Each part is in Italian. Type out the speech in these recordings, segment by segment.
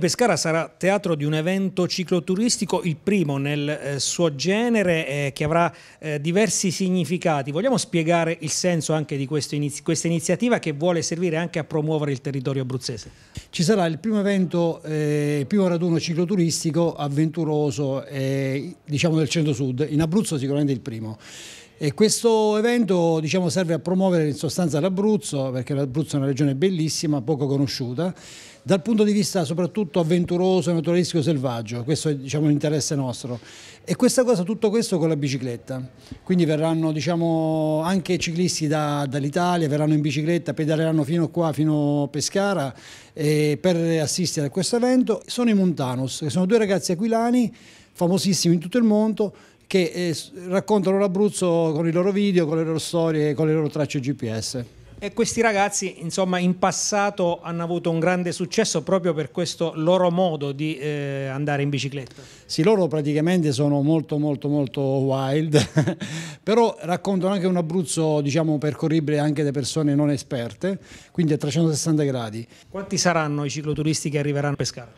Pescara sarà teatro di un evento cicloturistico, il primo nel eh, suo genere, eh, che avrà eh, diversi significati. Vogliamo spiegare il senso anche di iniz questa iniziativa che vuole servire anche a promuovere il territorio abruzzese? Ci sarà il primo evento, eh, il primo raduno cicloturistico avventuroso eh, diciamo del centro-sud, in Abruzzo sicuramente il primo. E questo evento diciamo, serve a promuovere in sostanza l'Abruzzo, perché l'Abruzzo è una regione bellissima, poco conosciuta, dal punto di vista soprattutto avventuroso, naturalistico, selvaggio, questo è diciamo, l'interesse nostro. E questa cosa, tutto questo con la bicicletta, quindi verranno diciamo, anche ciclisti da, dall'Italia, verranno in bicicletta, pedaleranno fino qua, fino a Pescara, per assistere a questo evento. Sono i Montanus, che sono due ragazzi aquilani famosissimi in tutto il mondo, che eh, raccontano l'Abruzzo con i loro video, con le loro storie, con le loro tracce GPS. E questi ragazzi, insomma, in passato hanno avuto un grande successo proprio per questo loro modo di eh, andare in bicicletta. Sì, loro praticamente sono molto, molto, molto wild, però raccontano anche un Abruzzo, diciamo, percorribile anche da persone non esperte, quindi a 360 gradi. Quanti saranno i cicloturisti che arriveranno a Pescara?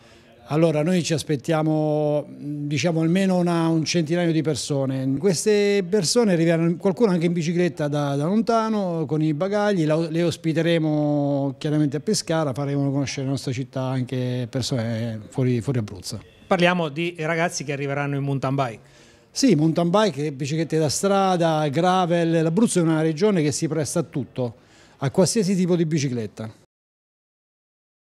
Allora, noi ci aspettiamo diciamo, almeno una, un centinaio di persone. Queste persone arriveranno, qualcuno anche in bicicletta da, da lontano, con i bagagli, la, le ospiteremo chiaramente a Pescara, faremo conoscere la nostra città anche persone fuori, fuori Abruzzo. Parliamo di ragazzi che arriveranno in mountain bike. Sì, mountain bike, biciclette da strada, gravel, l'Abruzzo è una regione che si presta a tutto, a qualsiasi tipo di bicicletta.